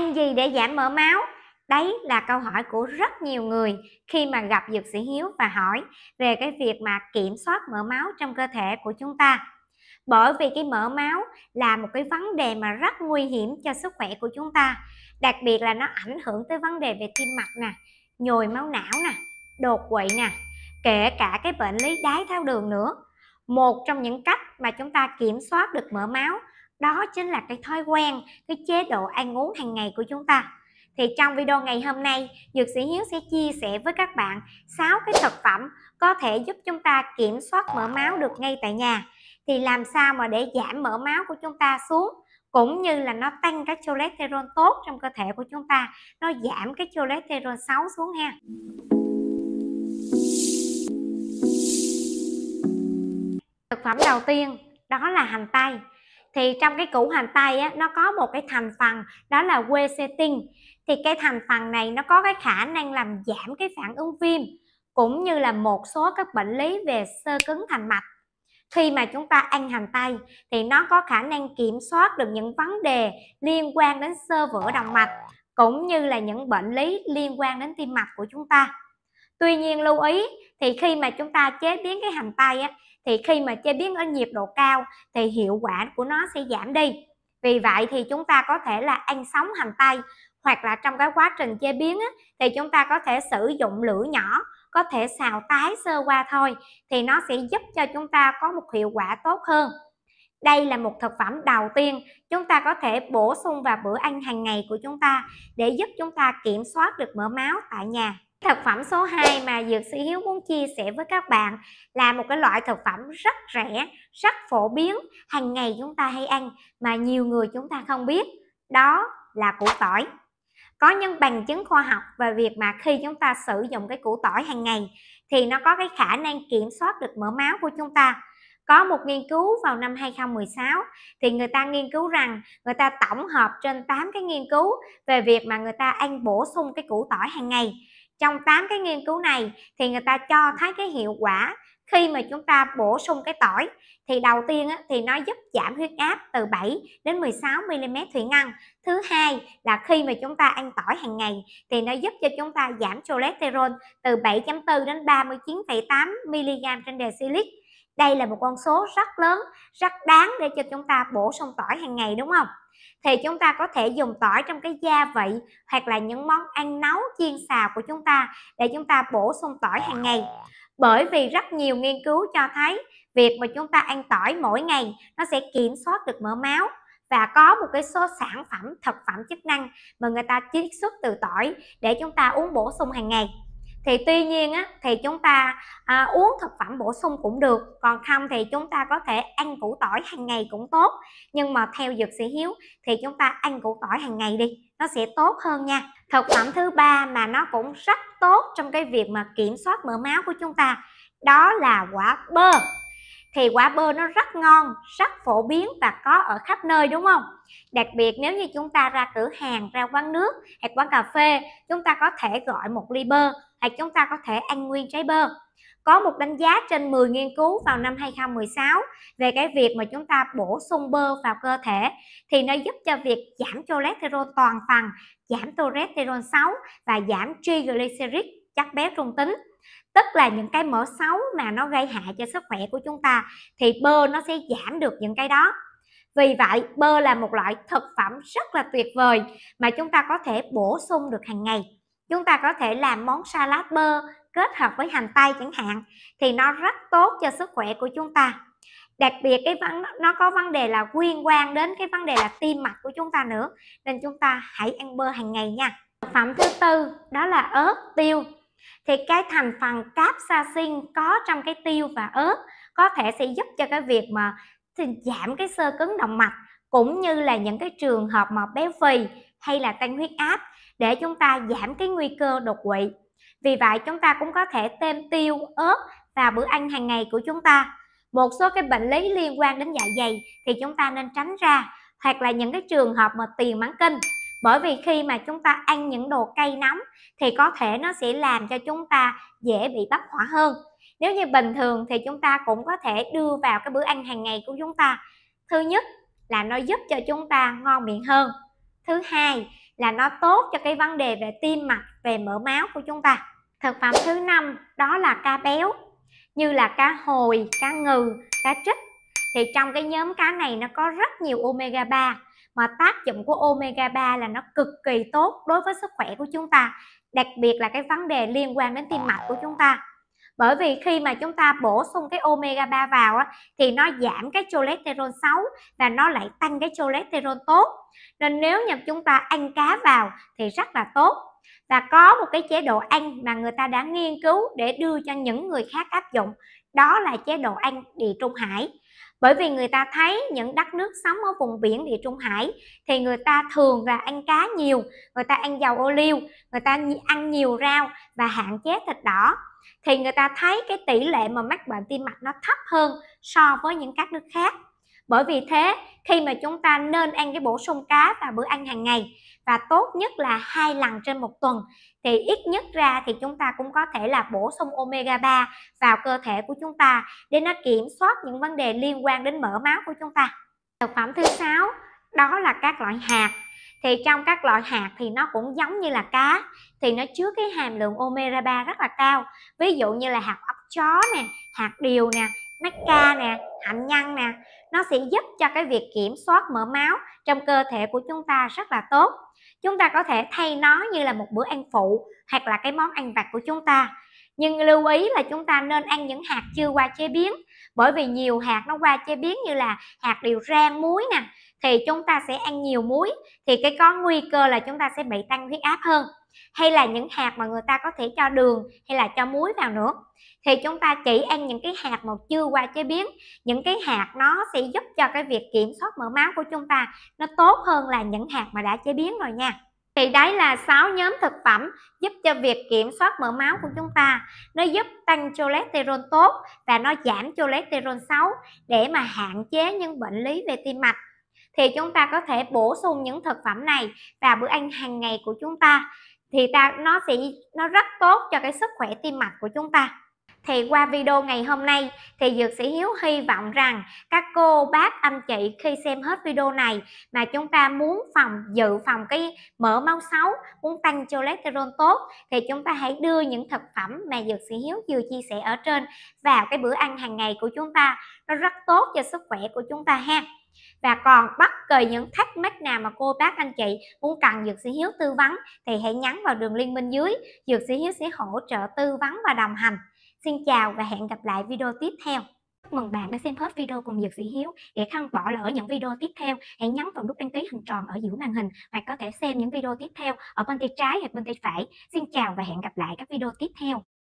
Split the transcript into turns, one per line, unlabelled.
ăn gì để giảm mỡ máu đấy là câu hỏi của rất nhiều người khi mà gặp dược sĩ hiếu và hỏi về cái việc mà kiểm soát mỡ máu trong cơ thể của chúng ta bởi vì cái mỡ máu là một cái vấn đề mà rất nguy hiểm cho sức khỏe của chúng ta đặc biệt là nó ảnh hưởng tới vấn đề về tim mạch nè nhồi máu não nè đột quỵ nè kể cả cái bệnh lý đái tháo đường nữa một trong những cách mà chúng ta kiểm soát được mỡ máu đó chính là cái thói quen cái chế độ ăn uống hàng ngày của chúng ta thì trong video ngày hôm nay Dược sĩ Hiếu sẽ chia sẻ với các bạn 6 cái thực phẩm có thể giúp chúng ta kiểm soát mỡ máu được ngay tại nhà thì làm sao mà để giảm mỡ máu của chúng ta xuống cũng như là nó tăng cái cholesterol tốt trong cơ thể của chúng ta nó giảm cái cholesterol xấu xuống ha thực phẩm đầu tiên đó là hành tây thì trong cái củ hành tây á, nó có một cái thành phần đó là quercetin thì cái thành phần này nó có cái khả năng làm giảm cái phản ứng viêm cũng như là một số các bệnh lý về sơ cứng thành mạch khi mà chúng ta ăn hành tây thì nó có khả năng kiểm soát được những vấn đề liên quan đến sơ vữa động mạch cũng như là những bệnh lý liên quan đến tim mạch của chúng ta tuy nhiên lưu ý thì khi mà chúng ta chế biến cái hành tây á, thì khi mà chế biến ở nhiệt độ cao thì hiệu quả của nó sẽ giảm đi vì vậy thì chúng ta có thể là ăn sống hành tây hoặc là trong cái quá trình chế biến á, thì chúng ta có thể sử dụng lửa nhỏ có thể xào tái sơ qua thôi thì nó sẽ giúp cho chúng ta có một hiệu quả tốt hơn đây là một thực phẩm đầu tiên chúng ta có thể bổ sung vào bữa ăn hàng ngày của chúng ta để giúp chúng ta kiểm soát được mỡ máu tại nhà Thực phẩm số 2 mà Dược sĩ Hiếu muốn chia sẻ với các bạn là một cái loại thực phẩm rất rẻ, rất phổ biến, hàng ngày chúng ta hay ăn mà nhiều người chúng ta không biết, đó là củ tỏi. Có những bằng chứng khoa học về việc mà khi chúng ta sử dụng cái củ tỏi hàng ngày thì nó có cái khả năng kiểm soát được mỡ máu của chúng ta. Có một nghiên cứu vào năm 2016 thì người ta nghiên cứu rằng người ta tổng hợp trên 8 cái nghiên cứu về việc mà người ta ăn bổ sung cái củ tỏi hàng ngày trong 8 cái nghiên cứu này thì người ta cho thấy cái hiệu quả khi mà chúng ta bổ sung cái tỏi thì đầu tiên á, thì nó giúp giảm huyết áp từ 7 đến 16 mm thủy ngân thứ hai là khi mà chúng ta ăn tỏi hàng ngày thì nó giúp cho chúng ta giảm cholesterol từ 7.4 đến 39,8 mg trên decilit đây là một con số rất lớn rất đáng để cho chúng ta bổ sung tỏi hàng ngày đúng không thì chúng ta có thể dùng tỏi trong cái gia vị hoặc là những món ăn nấu chiên xào của chúng ta để chúng ta bổ sung tỏi hàng ngày bởi vì rất nhiều nghiên cứu cho thấy việc mà chúng ta ăn tỏi mỗi ngày nó sẽ kiểm soát được mỡ máu và có một cái số sản phẩm thực phẩm chức năng mà người ta chiết xuất từ tỏi để chúng ta uống bổ sung hàng ngày thì tuy nhiên á, thì chúng ta à, uống thực phẩm bổ sung cũng được còn không thì chúng ta có thể ăn củ tỏi hàng ngày cũng tốt nhưng mà theo dược sĩ hiếu thì chúng ta ăn củ tỏi hàng ngày đi nó sẽ tốt hơn nha thực phẩm thứ ba mà nó cũng rất tốt trong cái việc mà kiểm soát mỡ máu của chúng ta đó là quả bơ thì quả bơ nó rất ngon, rất phổ biến và có ở khắp nơi đúng không? Đặc biệt nếu như chúng ta ra cửa hàng, ra quán nước hay quán cà phê, chúng ta có thể gọi một ly bơ hay chúng ta có thể ăn nguyên trái bơ. Có một đánh giá trên 10 nghiên cứu vào năm 2016 về cái việc mà chúng ta bổ sung bơ vào cơ thể thì nó giúp cho việc giảm cholesterol toàn phần, giảm cholesterol xấu và giảm triglycerides chất béo trung tính tức là những cái mỡ xấu mà nó gây hại cho sức khỏe của chúng ta thì bơ nó sẽ giảm được những cái đó vì vậy bơ là một loại thực phẩm rất là tuyệt vời mà chúng ta có thể bổ sung được hàng ngày chúng ta có thể làm món salad bơ kết hợp với hành tây chẳng hạn thì nó rất tốt cho sức khỏe của chúng ta đặc biệt cái vấn nó có vấn đề là liên quan đến cái vấn đề là tim mạch của chúng ta nữa nên chúng ta hãy ăn bơ hàng ngày nha thực phẩm thứ tư đó là ớt tiêu thì cái thành phần capsaicin có trong cái tiêu và ớt có thể sẽ giúp cho cái việc mà giảm cái sơ cứng động mạch cũng như là những cái trường hợp mà béo phì hay là tăng huyết áp để chúng ta giảm cái nguy cơ đột quỵ. Vì vậy chúng ta cũng có thể thêm tiêu, ớt vào bữa ăn hàng ngày của chúng ta. Một số cái bệnh lý liên quan đến dạ dày thì chúng ta nên tránh ra hoặc là những cái trường hợp mà tiền mãn kinh bởi vì khi mà chúng ta ăn những đồ cay nóng thì có thể nó sẽ làm cho chúng ta dễ bị bắt hỏa hơn nếu như bình thường thì chúng ta cũng có thể đưa vào cái bữa ăn hàng ngày của chúng ta thứ nhất là nó giúp cho chúng ta ngon miệng hơn thứ hai là nó tốt cho cái vấn đề về tim mạch về mỡ máu của chúng ta thực phẩm thứ năm đó là cá béo như là cá hồi cá ngừ cá trích thì trong cái nhóm cá này nó có rất nhiều omega 3 mà tác dụng của omega 3 là nó cực kỳ tốt đối với sức khỏe của chúng ta đặc biệt là cái vấn đề liên quan đến tim mạch của chúng ta bởi vì khi mà chúng ta bổ sung cái omega 3 vào á, thì nó giảm cái cholesterol xấu và nó lại tăng cái cholesterol tốt nên nếu như chúng ta ăn cá vào thì rất là tốt và có một cái chế độ ăn mà người ta đã nghiên cứu để đưa cho những người khác áp dụng đó là chế độ ăn địa trung hải bởi vì người ta thấy những đất nước sống ở vùng biển địa trung hải thì người ta thường là ăn cá nhiều người ta ăn dầu ô liu người ta ăn nhiều rau và hạn chế thịt đỏ thì người ta thấy cái tỷ lệ mà mắc bệnh tim mạch nó thấp hơn so với những các nước khác bởi vì thế, khi mà chúng ta nên ăn cái bổ sung cá và bữa ăn hàng ngày và tốt nhất là hai lần trên một tuần thì ít nhất ra thì chúng ta cũng có thể là bổ sung omega 3 vào cơ thể của chúng ta để nó kiểm soát những vấn đề liên quan đến mỡ máu của chúng ta. Thực phẩm thứ sáu đó là các loại hạt thì trong các loại hạt thì nó cũng giống như là cá thì nó chứa cái hàm lượng omega 3 rất là cao ví dụ như là hạt ốc chó nè hạt điều nè macca nè hạnh nhân nè nó sẽ giúp cho cái việc kiểm soát mỡ máu trong cơ thể của chúng ta rất là tốt chúng ta có thể thay nó như là một bữa ăn phụ hoặc là cái món ăn vặt của chúng ta nhưng lưu ý là chúng ta nên ăn những hạt chưa qua chế biến bởi vì nhiều hạt nó qua chế biến như là hạt điều rang muối nè thì chúng ta sẽ ăn nhiều muối thì cái có nguy cơ là chúng ta sẽ bị tăng huyết áp hơn hay là những hạt mà người ta có thể cho đường hay là cho muối vào nữa thì chúng ta chỉ ăn những cái hạt mà chưa qua chế biến những cái hạt nó sẽ giúp cho cái việc kiểm soát mỡ máu của chúng ta nó tốt hơn là những hạt mà đã chế biến rồi nha thì đấy là 6 nhóm thực phẩm giúp cho việc kiểm soát mỡ máu của chúng ta nó giúp tăng cholesterol tốt và nó giảm cholesterol xấu để mà hạn chế những bệnh lý về tim mạch thì chúng ta có thể bổ sung những thực phẩm này vào bữa ăn hàng ngày của chúng ta thì ta nó sẽ nó rất tốt cho cái sức khỏe tim mạch của chúng ta thì qua video ngày hôm nay thì Dược sĩ Hiếu hy vọng rằng các cô bác anh chị khi xem hết video này mà chúng ta muốn phòng dự phòng cái mỡ máu xấu muốn tăng cholesterol tốt thì chúng ta hãy đưa những thực phẩm mà Dược sĩ Hiếu vừa chia sẻ ở trên vào cái bữa ăn hàng ngày của chúng ta nó rất tốt cho sức khỏe của chúng ta ha và còn bất kỳ những thắc mắc nào mà cô bác anh chị muốn cần Dược sĩ Hiếu tư vấn thì hãy nhắn vào đường link bên dưới Dược sĩ Hiếu sẽ hỗ trợ tư vấn và đồng hành Xin chào và hẹn gặp lại video tiếp theo mừng bạn đã xem hết video cùng Dược sĩ Hiếu. Để không bỏ lỡ những video tiếp theo, hãy nhấn vào nút đăng ký hình tròn ở giữa màn hình hoặc có thể xem những video tiếp theo ở bên tay trái hoặc bên tay phải. Xin chào và hẹn gặp lại các video tiếp theo.